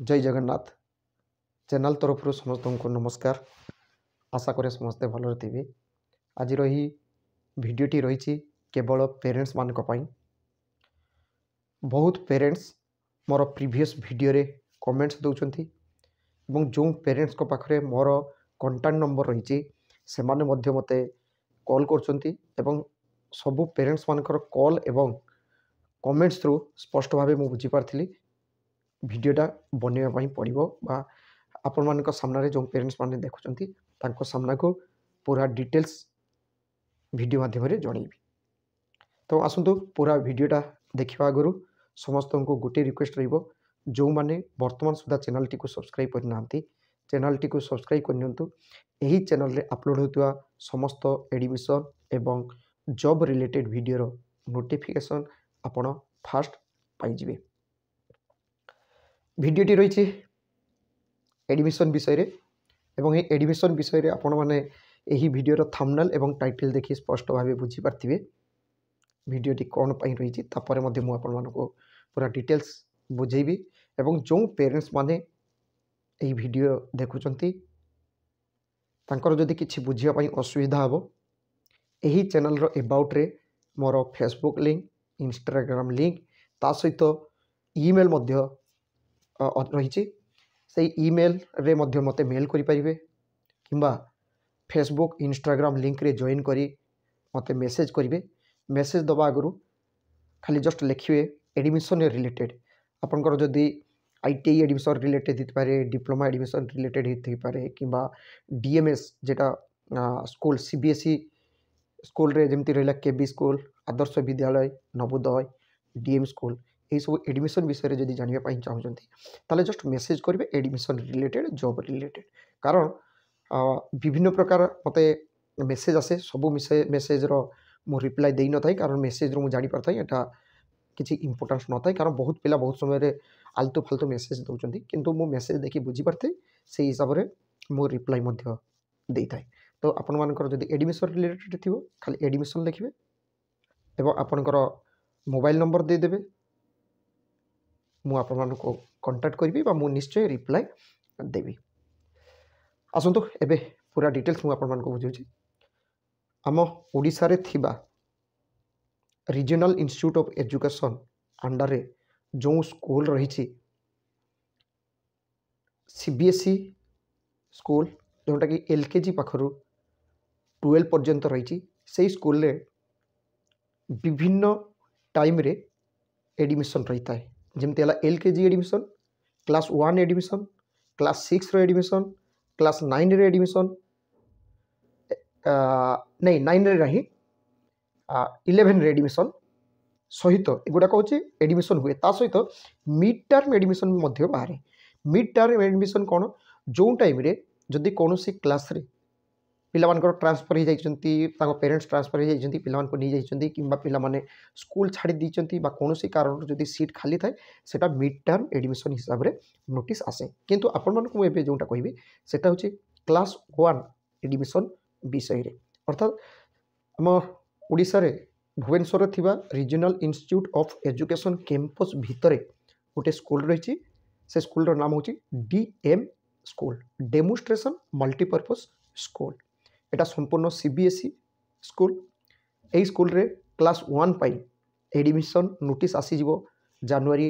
জয় Jagannath channel ତରଫରୁ ସମସ୍ତଙ୍କୁ ନମସ୍କାର ଆଶା କରେ ସମସ୍ତେ ଭଲରେ ଥିବେ ଆଜିର ଏହି ଭିଡ଼ିଓଟି ରହିଛି କେବଳ ପେରେଣ୍ଟସ୍ମାନଙ୍କ ପାଇଁ ବହୁତ ପେରେଣ୍ଟସ୍ ମୋର ପ୍ରିଭିୟସ୍ ଭିଡ଼ିଓରେ କମେଣ୍ଟସ୍ ଦେଉଛନ୍ତି ଏବଂ ଯେଉଁ ପେରେଣ୍ଟସ୍ଙ୍କ ପାଖରେ ମୋର କଣ୍ଟାକ୍ଟ ନମ୍ବର ରହିଛି ସେମାନେ ମଧ୍ୟ ମୋତେ କଲ୍ କରୁଛନ୍ତି ଏବଂ ସବୁ ପେରେଣ୍ଟସ୍ମାନଙ୍କର କଲ୍ ଏବଂ କମେଣ୍ଟସ୍ ଥ୍ରୁ ସ୍ପଷ୍ଟ ଭାବେ ମୁଁ ବୁଝିପାରିଥିଲି ଭିଡ଼ିଓଟା ବନେଇବା ପାଇଁ ପଡ଼ିବ ବା ଆପଣମାନଙ୍କ ସାମ୍ନାରେ ଯେଉଁ ପ୍ୟାରେଣ୍ଟସ୍ମାନେ ଦେଖୁଛନ୍ତି ତାଙ୍କ ସାମ୍ନାକୁ ପୁରା ଡିଟେଲ୍ସ ଭିଡ଼ିଓ ମାଧ୍ୟମରେ ଜଣେଇବି ତ ଆସନ୍ତୁ ପୁରା ଭିଡ଼ିଓଟା ଦେଖିବା ଆଗରୁ ସମସ୍ତଙ୍କୁ ଗୋଟିଏ ରିକ୍ୱେଷ୍ଟ ରହିବ ଯେଉଁମାନେ ବର୍ତ୍ତମାନ ସୁଦ୍ଧା ଚ୍ୟାନେଲ୍ଟିକୁ ସବସ୍କ୍ରାଇବ୍ କରିନାହାନ୍ତି ଚ୍ୟାନେଲ୍ଟିକୁ ସବସ୍କ୍ରାଇବ୍ କରିନିଅନ୍ତୁ ଏହି ଚ୍ୟାନେଲ୍ରେ ଆପଲୋଡ଼୍ ହେଉଥିବା ସମସ୍ତ ଏଡମିସନ୍ ଏବଂ ଜବ୍ ରିଲେଟେଡ଼୍ ଭିଡ଼ିଓର ନୋଟିଫିକେସନ୍ ଆପଣ ଫାଷ୍ଟ ପାଇଯିବେ ভিডিওটি রয়েছে এডমিশন বিষয়ে এবং এই এডমিশন বিষয়ে আপনার এই ভিডিওর থামনাল এবং টাইটেল দেখি স্পষ্ট ভাবে বুঝিপারে ভিডিওটি কোণ পাই রয়েছে তাপরে মু আপনার পুরা ডিটেলস বুঝেবি এবং যে পেরেন্টস মানে এই ভিডিও দেখুম তাঁর যদি কিছু বুঝবা অসুবিধা হব এই চ্যানেলর এবাউট্রে মোর ফেসবুক লিঙ্ক ইনস্টাগ্রাম লিঙ্ক তা সহিত ইমেল মধ্য ରହିଛି ସେଇ ଇମେଲ୍ରେ ମଧ୍ୟ ମୋତେ ମେଲ୍ କରିପାରିବେ କିମ୍ବା ଫେସବୁକ୍ ଇନଷ୍ଟାଗ୍ରାମ୍ ଲିଙ୍କ୍ରେ ଜଏନ୍ କରି ମୋତେ ମେସେଜ୍ କରିବେ ମେସେଜ୍ ଦେବା ଆଗରୁ ଖାଲି ଜଷ୍ଟ ଲେଖିବେ ଏଡ଼ମିସନ୍ ରିଲେଟେଡ଼୍ ଆପଣଙ୍କର ଯଦି I T I admission related ହେଇଥିପାରେ ଡିପ୍ଲୋମା ଆଡ଼ମିସନ୍ ରିଲେଟେଡ଼୍ ହେଇଥିପାରେ କିମ୍ବା ଡି ଏମ୍ ଏସ୍ ଯେଟା school C B S E ସ୍କୁଲ୍ରେ ଯେମିତି ରହିଲା K B school Adarsha Vidyalaya Navodaya D M school এইসব এডমিশন বিষয়ে যদি জাঁয়া চাহুমান তাহলে জস্ট মেসেজ করবে এডমিশন রিলেটেড জব রিলেটেড কারণ বিভিন্ন প্রকার মতো মেসেজ আসে সবু মেসেজর ମୁଁ ରିପ୍ଲାଏ ଦେଇନଥାଏ କାରଣ ମେସେଜରୁ ମୁଁ ଜାଣିପାରିଥାଏ ଏଇଟା କିଛି ଇମ୍ପୋର୍ଟାନ୍ସ ନଥାଏ କାରଣ ବହୁତ ପିଲା ବହୁତ ସମୟରେ ଆଲତୁ ଫାଲତୁ ମେସେଜ ଦେଉଛନ୍ତି କିନ୍ତୁ ମୁଁ ମେସେଜ ଦେଖି ବୁଝିପାରିଥାଏ ସେଇ ହିସାବରେ ମୁଁ ରିପ୍ଲାଏ ମଧ୍ୟ ଦେଇଥାଏ ତ ଆପଣମାନଙ୍କର ଯଦି ଏଡ଼ମିସନ୍ ରିଲେଟେଡ଼୍ ଥିବ ଖାଲି ଏଡ଼ମିସନ୍ ଲେଖିବେ ଏବଂ ଆପଣଙ୍କର ମୋବାଇଲ୍ ନମ୍ବର ଦେଇଦେବେ ମୁଁ ଆପଣମାନଙ୍କୁ କଣ୍ଟାକ୍ଟ କରିବି ବା ମୁଁ ନିଶ୍ଚୟ ରିପ୍ଲାଏ ଦେବି ଆସନ୍ତୁ ଏବେ ପୁରା ଡିଟେଲ୍ସ ମୁଁ ଆପଣମାନଙ୍କୁ ବୁଝାଉଛି ଆମ ଓଡ଼ିଶାରେ ଥିବା ରିଜିନାଲ୍ ଇନଷ୍ଟିଚ୍ୟୁଟ୍ ଅଫ୍ ଏଜୁକେସନ୍ ଅଣ୍ଡରରେ ଯେଉଁ ସ୍କୁଲ ରହିଛି C B S E school ଯେଉଁଟାକି ଏଲ୍ କେ ଜି ପାଖରୁ ଟୁଏଲ୍ଭ ପର୍ଯ୍ୟନ୍ତ ରହିଛି ସେହି ସ୍କୁଲରେ ବିଭିନ୍ନ ଟାଇମ୍ରେ ଏଡ଼ମିସନ୍ ରହିଥାଏ ଯେମିତି ହେଲା L K G admission class one admission class ସିକ୍ସର ଏଡ଼ମିସନ୍ କ୍ଲାସ୍ ନାଇନ୍ରେ ଏଡ଼ମିସନ୍ ନାଇଁ ନାଇନ୍ରେ ନାହିଁ ଇଲେଭେନ୍ରେ ଏଡ଼ମିସନ୍ ସହିତ ଏଗୁଡ଼ାକ ହେଉଛି ଏଡ଼ମିସନ୍ ହୁଏ ତା ସହିତ ମିଡ୍ ଟର୍ମ ଏଡ଼ମିସନ୍ ମଧ୍ୟ ବାହାରେ ମିଡ୍ ଟର୍ମ ଏଡ଼ମିସନ୍ କ'ଣ ଯେଉଁ ଟାଇମ୍ରେ ଯଦି କୌଣସି କ୍ଲାସ୍ରେ ପିଲାମାନଙ୍କର ଟ୍ରାନ୍ସଫର୍ ହୋଇଯାଇଛନ୍ତି ତାଙ୍କ ପେରେଣ୍ଟସ୍ ଟ୍ରାନ୍ସଫର୍ ହୋଇଯାଇଛନ୍ତି ପିଲାମାନଙ୍କୁ ନେଇଯାଇଛନ୍ତି କିମ୍ବା ପିଲାମାନେ ସ୍କୁଲ ଛାଡ଼ି ଦେଇଛନ୍ତି ବା କୌଣସି କାରଣରୁ ଯଦି ସିଟ୍ ଖାଲି ଥାଏ ସେଇଟା ମିଡ୍ ଟର୍ମ ଏଡ଼ମିସନ୍ ହିସାବରେ ନୋଟିସ୍ ଆସେ କିନ୍ତୁ ଆପଣମାନଙ୍କୁ ମୁଁ ଏବେ ଯେଉଁଟା କହିବି ସେଇଟା ହେଉଛି କ୍ଲାସ୍ ୱାନ୍ ଏଡ଼ମିସନ୍ ବିଷୟରେ ଅର୍ଥାତ୍ ଆମ ଓଡ଼ିଶାରେ ଭୁବନେଶ୍ୱରରେ ଥିବା regional institute of education campus ଭିତରେ ଗୋଟେ ସ୍କୁଲ୍ ରହିଛି ସେ ସ୍କୁଲ୍ର ନାମ ହେଉଛି DM school demonstration multipurpose school এটা ସମ୍ପୂର୍ଣ୍ଣ C B S E school ଏହି ସ୍କୁଲରେ କ୍ଲାସ୍ ୱାନ୍ ପାଇଁ ଏଡ଼ମିସନ୍ ନୋଟିସ୍ ଆସିଯିବ ଜାନୁଆରୀ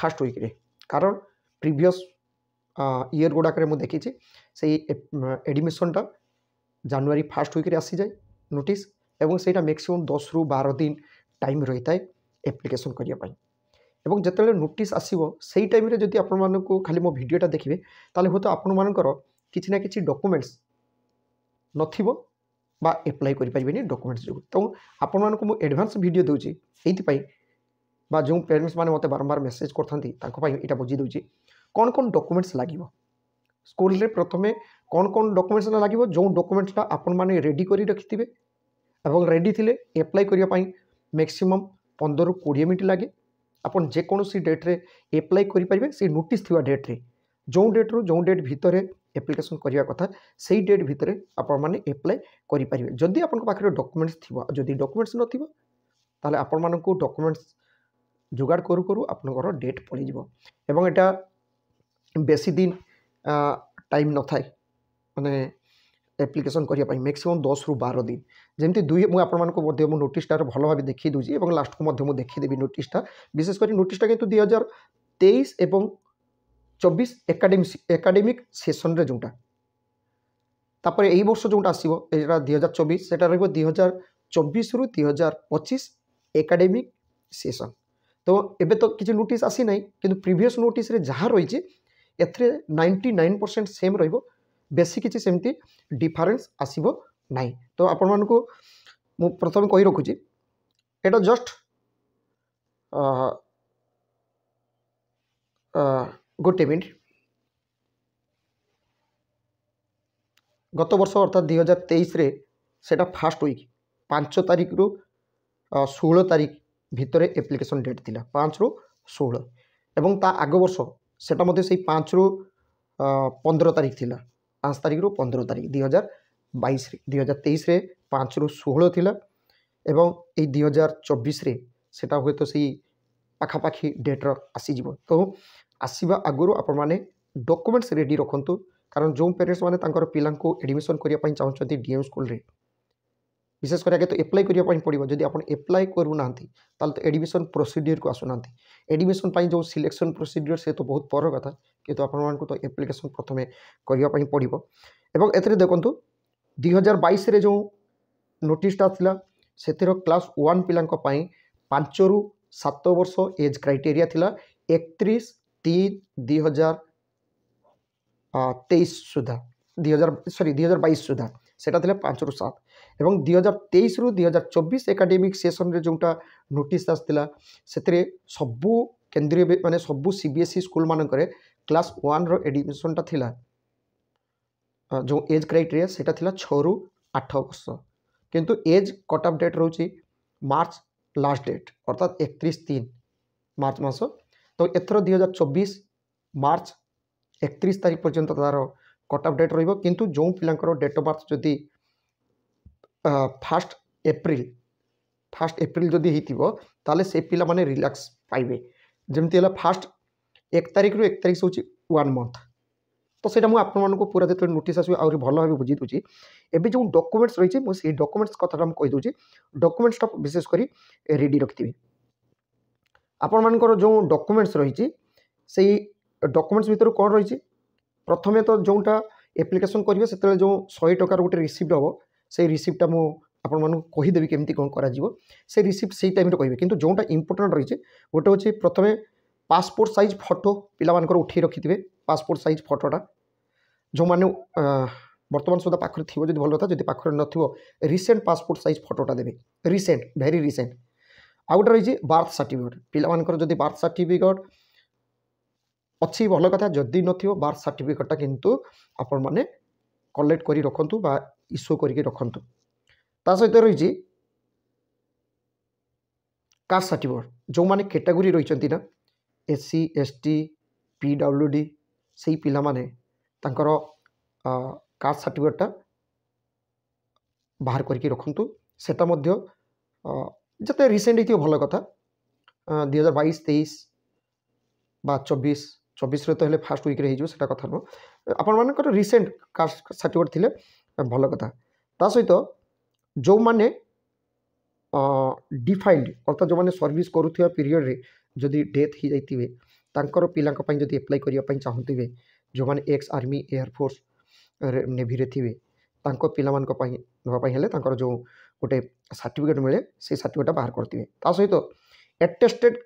ଫାର୍ଷ୍ଟ ୱିକ୍ରେ କାରଣ ପ୍ରିଭିୟସ୍ ଇୟର୍ ଗୁଡ଼ାକରେ ମୁଁ ଦେଖିଛି ସେଇ ଏଡ଼ମିସନ୍ଟା ଜାନୁଆରୀ ଫାର୍ଷ୍ଟ ୱିକ୍ରେ ଆସିଯାଏ ନୋଟିସ୍ ଏବଂ ସେଇଟା ମ୍ୟାକ୍ସିମମ୍ ଦଶରୁ ବାର ଦିନ ଟାଇମ୍ ରହିଥାଏ ଆପ୍ଲିକେସନ୍ କରିବା ପାଇଁ এবং যেতবে নোটিস আসব সেই টাইমে যদি আপনার খালি মো ভিডিওটা দেখবে তাহলে হয়তো আপনার কিছু না কিছু ডকুমেন্টস নথিব বা এপ্লাই করে করিপারে ডকুমেন্টস যোগ তো আপনার মু এডভান্স ভিডিও দেছি এইপাই বা যে প্যারেন্টস মানে মতো বারম্বার মেসেজ করতে তাঁপাই এটা বুঝি দেছি কোণ কোণ ডকুমেন্টস লাগবে স্কুলে প্রথমে কোণ কোণ ডকুমেন্টস লাগবে যে ডকুমেন্টসটা আপন মানে রেডি করে রাখিবে এবং রেডি লে এপ্লাই করা ম্যাক্সিমম পনেরো কোড়ি মিনিট লাগে আপন যেকোন ডেট্রে এপ্লাই করে সেই নোটিস থাকা ডেট্রে যে ডেট্রু যে ডেট ভিতরে আপ্লিকেসন করা কথা সেই ডেট ভিতরে আপনার এপ্লাই করে পারে যদি আপনার পাখে ডকুমেন্টস থাকবে যদি ডকুমেন্টস নথিব তাহলে আপনার ডকুমেন্টস যোগাড় করু করু আপনার ডেট পড়ে যাব এবং এটা বেশি দিন টাইম নথায় মানে আপ্লিকেসন করা ম্যাক্সিমম দশ রু বার দিন যেমনি দুই মু আপনার মধ্যে মু নোটিসটার ভালোভাবে দেখিয়ে দেছি এবং লাস্টকু মধ্যে মু দেখিদেবি নোটিসটা বিশেষ করে নোটিসটা কিন্তু দুই হাজার তেইশ এবং চব্বিশ ଏକାଡେମିକ୍ ଏକାଡେମିକ୍ ସେସନ୍ରେ ଯେଉଁଟା ତାପରେ ଏହି ବର୍ଷ ଯେଉଁଟା ଆସିବ ଏଇଟା ଦୁଇ ହଜାର ଚବିଶ ସେଇଟା ରହିବ ଦୁଇ ହଜାର ଚବିଶରୁ ଦୁଇ ହଜାର ପଚିଶ ଏକାଡେମିକ୍ ସେସନ୍ ତ ଏବେ ତ କିଛି ନୋଟିସ୍ ଆସିନାହିଁ କିନ୍ତୁ ପ୍ରିଭିୟସ୍ ନୋଟିସ୍ରେ ଯାହା ରହିଛି ଏଥିରେ ନାଇଣ୍ଟି ନାଇନ୍ ପରସେଣ୍ଟ ସେମ୍ ରହିବ ବେଶୀ କିଛି ସେମିତି ଡିଫରେନ୍ସ ଆସିବ ନାହିଁ ତ ଆପଣମାନଙ୍କୁ ମୁଁ ପ୍ରଥମେ କହି ରଖୁଛି ଏଇଟା ଜଷ୍ଟ ଗୋଟେ ମିନିଟ୍ ଗତ ବର୍ଷ ଅର୍ଥାତ୍ ଦୁଇ ହଜାର ତେଇଶରେ ସେଇଟା ଫାର୍ଷ୍ଟ ୱିକ୍ ପାଞ୍ଚ ତାରିଖରୁ ଷୋହଳ ତାରିଖ ଭିତରେ ଆପ୍ଲିକେସନ୍ ଡେଟ୍ ଥିଲା ପାଞ୍ଚରୁ ଷୋହଳ ଏବଂ ତା ଆଗ ବର୍ଷ ସେଟା ମଧ୍ୟ ସେଇ ପାଞ୍ଚରୁ ପନ୍ଦର ତାରିଖ ଥିଲା ପାଞ୍ଚ ତାରିଖରୁ ପନ୍ଦର ତାରିଖ ଦୁଇ ହଜାର ବାଇଶରେ ଦୁଇ ହଜାର ତେଇଶରେ ପାଞ୍ଚରୁ ଷୋହଳ ଥିଲା ଏବଂ ଏଇ ଦୁଇ ହଜାର ଚବିଶରେ ସେଟା ହୁଏତ ସେଇ ପାଖାପାଖି ଡେଟ୍ର ଆସିଯିବ ତ আসবা আগর আপনার ডকুমেন্টস রেডি রাখতু কারণ যে প্যারেন্টস মানে তাঁর পিলাঙ্কু এডমিশন করা চাহুমান ডিএম স্কুলের বিশেষ করে আগে তো এপ্লাই করা পড়ব যদি আপনার এপ্লাই করু না তাহলে তো এডমিশন প্রোসিডিওর আসু না এডমিশন যে সিলেকশন প্রোসিডিওর সে তো বহু পর কথা কিন্তু আপনার তো এপ্লিকেশন প্রথমে করা পড়ব এবং এতে দেখুন দুই হাজার বাইশে যে নোটিসটা আসলে সে ক্লাস ওয়ান ପିଲାଙ୍କ পাঁচ রু সাত বর্ষ এজ କ୍ରାଇଟେରିଆ ଥିଲା ଏକତିରିଶ तीन दुई हजार तेईस सुधा दुई हजार सरी दुई हजार बैश सुधा সেটা লে পাঁচরু সাত এবং দুই হাজার তেইশরু দুই হাজার চব্বিশ একাডেমিক সেসনরে যেটা নোটিস আসছিলা সেতরে সবু কেন্দ্রীয় মানে সবু সিবিএসই স্কুল মানকরে ক্লাস ওয়ানর এডমিশনটা লা যে এজ ক্রাইটেরিয়া সেটা লা ছরু আঠ বর্ষ কিন্তু এজ কট অফ ডেট রয়েছে মার্চ লাস্ট ডেট অর্থাৎ একত্রিশ তিন মার্চ মাস ତ ଏଥର ଦୁଇ ହଜାର ଚବିଶ ମାର୍ଚ୍ଚ ଏକତିରିଶ ତାରିଖ ପର୍ଯ୍ୟନ୍ତ ତା'ର କଟ୍ ଅଫ୍ ଡେଟ୍ ରହିବ କିନ୍ତୁ ଯେଉଁ ପିଲାଙ୍କର ଡେଟ୍ ଅଫ୍ ବାର୍ଥ ଯଦି ଫାର୍ଷ୍ଟ ଏପ୍ରିଲ ଫାର୍ଷ୍ଟ ଏପ୍ରିଲ ଯଦି ହେଇଥିବ ତାହେଲେ ସେ ପିଲାମାନେ ରିଲାକ୍ସ ପାଇବେ ଯେମିତି ହେଲା ଫାର୍ଷ୍ଟ ଏକ ତାରିଖରୁ ଏକ ତାରିଖ ହେଉଛି ୱାନ୍ ମନ୍ଥ ତ ସେଇଟା ମୁଁ ଆପଣମାନଙ୍କୁ ପୁରା ଯେତେବେଳେ ନୋଟିସ୍ ଆସିବ ଆହୁରି ଭଲ ଭାବେ ବୁଝି ଦେଉଛି ଏବେ ଯେଉଁ ଡକୁମେଣ୍ଟସ୍ ରହିଛି ମୁଁ ସେଇ ଡକୁମେଣ୍ଟସ୍ କଥାଟା ମୁଁ କହିଦେଉଛି ଡକୁମେଣ୍ଟସ୍ଟା ବିଶେଷ କରି ରେଡ଼ି ରଖିଥିବି ଆପଣମାନଙ୍କର ଯେଉଁ ଡକୁମେଣ୍ଟସ୍ ରହିଛି ସେଇ ଡକୁମେଣ୍ଟସ୍ ଭିତରୁ କ'ଣ ରହିଛି ପ୍ରଥମେ ତ ଯେଉଁଟା ଆପ୍ଲିକେସନ୍ କରିବେ ସେତେବେଳେ ଯେଉଁ ଶହେ ଟଙ୍କାର ଗୋଟେ ରିସିପ୍ଟ ହେବ ସେଇ ରିସିପ୍ଟଟା ମୁଁ ଆପଣମାନଙ୍କୁ କହିଦେବି କେମିତି କ'ଣ କରାଯିବ ସେ ରିସିପ୍ଟ ସେଇ ଟାଇମ୍ରେ କହିବେ କିନ୍ତୁ ଯେଉଁଟା ଇମ୍ପୋର୍ଟାଣ୍ଟ ରହିଛି ଗୋଟେ ହେଉଛି ପ୍ରଥମେ ପାସପୋର୍ଟ ସାଇଜ୍ ଫଟୋ ପିଲାମାନଙ୍କର ଉଠାଇ ରଖିଥିବେ ପାସପୋର୍ଟ ସାଇଜ୍ ଫଟୋଟା ଯେଉଁମାନେ ବର୍ତ୍ତମାନ ସୁଦ୍ଧା ପାଖରେ ଥିବ ଯଦି ଭଲ କଥା ଯଦି ପାଖରେ ନଥିବ ରିସେଣ୍ଟ ପାସପୋର୍ଟ ସାଇଜ୍ ଫଟୋଟା ଦେବେ ରିସେଣ୍ଟ ଭେରି ରିସେଣ୍ଟ ଆଉ ଗୋଟେ ରହିଛି ବାର୍ଥ ସାର୍ଟିଫିକେଟ୍ ପିଲାମାନଙ୍କର ଯଦି ବାର୍ଥ ସାର୍ଟିଫିକେଟ୍ ଅଛି ଭଲ କଥା ଯଦି ନଥିବ ବାର୍ଥ ସାର୍ଟିଫିକେଟ୍ଟା କିନ୍ତୁ ଆପଣମାନେ କଲେକ୍ଟ କରି ରଖନ୍ତୁ ବା ଇସ୍ୟୁ କରିକି ରଖନ୍ତୁ ତା ସହିତ ରହିଛି କାଷ୍ଟ ସାର୍ଟିଫିକେଟ୍ ଯେଉଁମାନେ କ୍ୟାଟାଗୋରୀ ରହିଛନ୍ତି ନା S C S T P W D ସେଇ ପିଲାମାନେ ତାଙ୍କର କାଷ୍ଟ ସାର୍ଟିଫିକେଟ୍ଟା ବାହାର କରିକି ରଖନ୍ତୁ ସେଟା ମଧ୍ୟ যাতে রিসেন্ট ইতিও ভালো কথা দুই হাজার বাইশ তেইশ বা চব্বিশ চব্বিশরে তো ହେଲେ ଫାର୍ଷ୍ଟ ୱିକ୍ରେ ହେଇଯିବ ସେଟା କଥା ନୁହଁ ଆପଣମାନଙ୍କର ରିସେଣ୍ଟ କାଷ୍ଟ ସାର୍ଟିଫିକେଟ୍ ଥିଲେ ଭଲ କଥା ତା ସହିତ ଯେଉଁମାନେ ଡିଫାଇନ୍ଡ ଅର୍ଥାତ୍ ଯେଉଁମାନେ ସର୍ଭିସ୍ କରୁଥିବା ପିରିୟଡ଼ରେ ଯଦି ଡେଥ୍ ହେଇଯାଇଥିବେ ତାଙ୍କର ପିଲାଙ୍କ ପାଇଁ ଯଦି ଆପ୍ଲାଏ କରିବା ପାଇଁ ଚାହୁଁଥିବେ ଯେଉଁମାନେ ଏକ୍ସ ଆର୍ମି ଏୟାରଫୋର୍ସ ନେଭିରେ ଥିବେ ତାଙ୍କ ପିଲାମାନଙ୍କ ପାଇଁ ନେବା ପାଇଁ ହେଲେ ତାଙ୍କର ଯେଉଁ ଗୋଟେ ସାର୍ଟିଫିକେଟ୍ ମିଳେ ସେଇ ସାର୍ଟିଫିକେଟ୍ଟା ବାହାର କରିଥିବେ ତା ସହିତ ଆଟେଷ୍ଟେଡ଼୍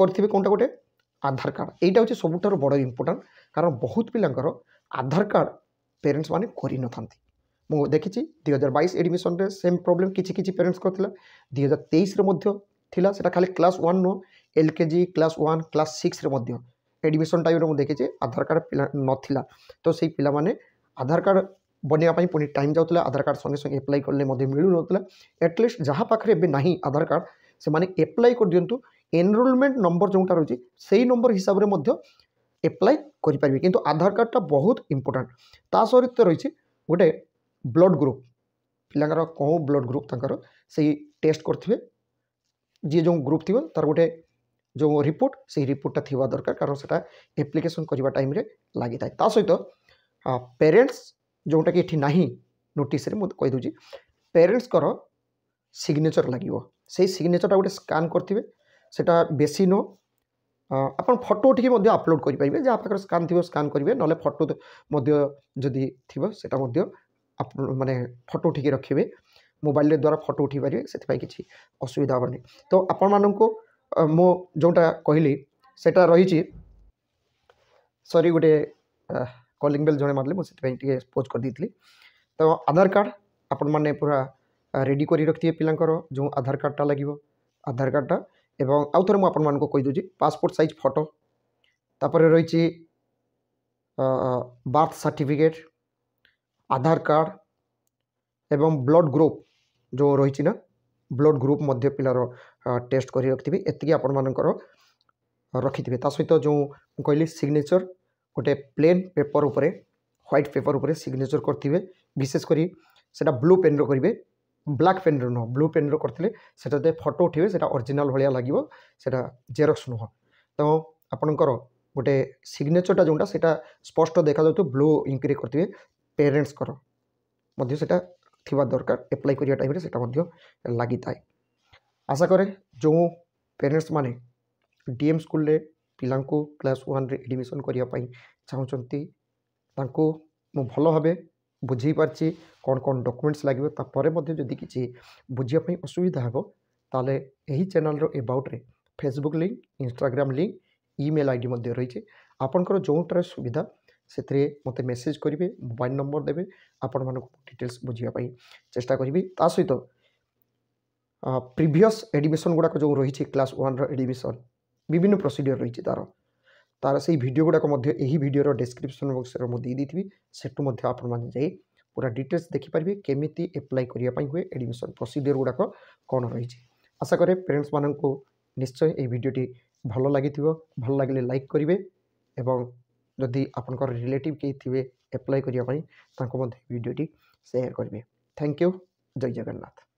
କରିଥିବେ କୋଉଟା ଗୋଟେ ଆଧାର କାର୍ଡ଼ ଏଇଟା ହେଉଛି ସବୁଠାରୁ ବଡ଼ ଇମ୍ପୋର୍ଟାଣ୍ଟ କାରଣ ବହୁତ ପିଲାଙ୍କର ଆଧାର କାର୍ଡ଼ ପ୍ୟାରେଣ୍ଟସ୍ ମାନେ କରିନଥାନ୍ତି ମୁଁ ଦେଖିଛି ଦୁଇ ହଜାର ବାଇଶ ଏଡ଼ମିସନରେ ସେମ୍ ପ୍ରୋବ୍ଲେମ୍ କିଛି କିଛି ପ୍ୟାରେଣ୍ଟସ୍ କରିଥିଲା ଦୁଇ ହଜାର ତେଇଶରେ ମଧ୍ୟ ଥିଲା ସେଟା ଖାଲି କ୍ଲାସ୍ ୱାନ୍ ନୁହଁ L K G class one class ସିକ୍ସରେ ମଧ୍ୟ ଏଡ଼ମିସନ୍ ଟାଇମ୍ରେ ମୁଁ ଦେଖିଛି ଆଧାର କାର୍ଡ଼ ପିଲା ନଥିଲା ତ ସେଇ ପିଲାମାନେ ଆଧାର କାର୍ଡ଼ बनवाई पुणी टाइम जाऊला आधार कार्ड संगे संगे एप्लाई कले मिलू ना एटलिस्ट जहाँ पाखे एवं ना आधार कार्ड से एप्लाय कर दिंतु एनरोलमेंट नंबर जोटा रही से नंबर हिसाब से एप्लाय करेंगे किंतु आधार कार्डटा बहुत इम्पोर्टाट ता सहित रही गोटे ब्लड ग्रुप पिलांर कौ ब्लड ग्रुप से टेस्ट करेंगे जी जो ग्रुप थी तार गोटे जो रिपोर्ट से रिपोर्टा थी दरकार कारण से एप्लिकेसन करवा टाइम लगी था सहित पेरेन्ट्स ଯେଉଁଟାକି ଏଠି ନାହିଁ ନୋଟିସ୍ରେ ମୁଁ କହିଦେଉଛି ପ୍ୟାରେଣ୍ଟସ୍ଙ୍କର ସିଗ୍ନେଚର୍ ଲାଗିବ ସେଇ ସିଗ୍ନେଚର୍ଟା ଗୋଟେ ସ୍କାନ୍ କରିଥିବେ ସେଟା ବେଶୀ ନୁହଁ ଆପଣ ଫଟୋ ଟିକେ ମଧ୍ୟ ଅପଲୋଡ଼ କରିପାରିବେ ଯାହା ପାଖରେ ସ୍କାନ୍ ଥିବ ସ୍କାନ୍ କରିବେ ନହେଲେ ଫଟୋ ମଧ୍ୟ ଯଦି ଥିବ ସେଟା ମଧ୍ୟ ମାନେ ଫଟୋ ଉଠିକି ରଖିବେ ମୋବାଇଲରେ ଦ୍ୱାରା ଫଟୋ ଉଠାଇ ପାରିବେ ସେଥିପାଇଁ କିଛି ଅସୁବିଧା ହେବନି ତ ଆପଣମାନଙ୍କୁ ମୁଁ ଯେଉଁଟା କହିଲି ସେଟା ରହିଛି ସରି ଗୋଟେ କଲିଂ ବେଲ୍ ଜଣେ ମାରିଲେ ମୁଁ ସେଥିପାଇଁ ଟିକେ ପୋଜ୍ କରିଦେଇଥିଲି ତ ଆଧାର କାର୍ଡ଼ ଆପଣମାନେ ପୁରା ରେଡ଼ି କରି ରଖିଥିବେ ପିଲାଙ୍କର ଯେଉଁ ଆଧାର କାର୍ଡ଼ଟା ଲାଗିବ ଆଧାର କାର୍ଡ଼ଟା ଏବଂ ଆଉ ଥରେ ମୁଁ ଆପଣମାନଙ୍କୁ କହିଦେଉଛି ପାସପୋର୍ଟ ସାଇଜ୍ ଫଟୋ ତାପରେ ରହିଛି ବାର୍ଥ ସାର୍ଟିଫିକେଟ୍ ଆଧାର କାର୍ଡ଼ ଏବଂ ବ୍ଲଡ଼ ଗ୍ରୁପ୍ ଯେଉଁ ରହିଛି ନା ବ୍ଲଡ଼ ଗ୍ରୁପ୍ ମଧ୍ୟ ପିଲାର ଟେଷ୍ଟ କରି ରଖିଥିବେ ଏତିକି ଆପଣମାନଙ୍କର ରଖିଥିବେ ତା ସହିତ ଯେଉଁ କହିଲି ସିଗ୍ନେଚର୍ ଗୋଟେ ପ୍ଲେନ୍ ପେପର୍ ଉପରେ ହ୍ୱାଇଟ୍ ପେପର୍ ଉପରେ ସିଗ୍ନେଚର୍ କରିଥିବେ ବିଶେଷ କରି ସେଇଟା ବ୍ଲୁ ପେନ୍ର କରିବେ ବ୍ଲାକ୍ ପେନ୍ର ନୁହଁ ବ୍ଲୁ ପେନ୍ର କରିଥିଲେ ସେଟା ଯଦି ଫଟୋ ଉଠିବେ ସେଇଟା ଅରିଜିନାଲ୍ ଭଳିଆ ଲାଗିବ ସେଇଟା ଜେରକ୍ସ ନୁହଁ ତ ଆପଣଙ୍କର ଗୋଟେ ସିଗ୍ନେଚର୍ଟା ଯେଉଁଟା ସେଇଟା ସ୍ପଷ୍ଟ ଦେଖାଯାଉଥିବ ବ୍ଲୁ ଇଙ୍କରେ କରିଥିବେ ପେରେଣ୍ଟସ୍ଙ୍କର ମଧ୍ୟ ସେଇଟା ଥିବା ଦରକାର ଆପ୍ଲାଏ କରିବା ଟାଇମ୍ରେ ସେଇଟା ମଧ୍ୟ ଲାଗିଥାଏ ଆଶା କରେ ଯେଉଁ ପେରେଣ୍ଟସ୍ମାନେ ଡିଏମ୍ ସ୍କୁଲରେ ପିଲାଙ୍କୁ କ୍ଲାସ୍ ୱାନ୍ରେ ଏଡ଼ମିସନ୍ କରିବା ପାଇଁ ଚାହୁଁଛନ୍ତି ତାଙ୍କୁ ମୁଁ ଭଲ ଭାବେ ବୁଝେଇ ପାରିଛି କ'ଣ କ'ଣ ଡକୁମେଣ୍ଟସ୍ ଲାଗିବ ତାପରେ ମଧ୍ୟ ଯଦି କିଛି ବୁଝିବା ପାଇଁ ଅସୁବିଧା ହେବ ତାହେଲେ ଏହି ଚ୍ୟାନେଲ୍ର ଏବାଉଟ୍ରେ Facebook link Instagram link email I D ମଧ୍ୟ ରହିଛି ଆପଣଙ୍କର ଯେଉଁଟାରେ ସୁବିଧା ସେଥିରେ ମୋତେ ମେସେଜ୍ କରିବେ ମୋବାଇଲ୍ ନମ୍ବର ଦେବେ ଆପଣମାନଙ୍କୁ ଡିଟେଲ୍ସ ବୁଝିବା ପାଇଁ ଚେଷ୍ଟା କରିବି ତା ସହିତ ପ୍ରିଭିୟସ୍ ଏଡ଼ମିସନ୍ ଗୁଡ଼ାକ ଯେଉଁ ରହିଛି କ୍ଲାସ୍ ୱାନ୍ର ଏଡ଼ମିସନ୍ বিভিন্ন প্রসিডিওর রয়েছে তার তার সেই ভিডিও গুড়াক এই ভিডিওর ডেসক্রিপশন বক্সরে মু দিয়ে সেটু আপনার যাই পুরা ডিটেলস দেখিপারে কেমিটি এপ্লাই করা হুয়ে এডমিশন প্রসিডিওর গুড়াক কম রয়েছে আশা করে পেরেন্টস মানুষ নিশ্চয় এই ভিডিওটি ভালো লাগি ভালো লাগলে লাইক করবে এবং যদি আপনার রিলেটিভ কে থাকবে এপ্লাই করা ভিডিওটি সেয়ার করবে থ্যাংক ইউ জয় জগন্নাথ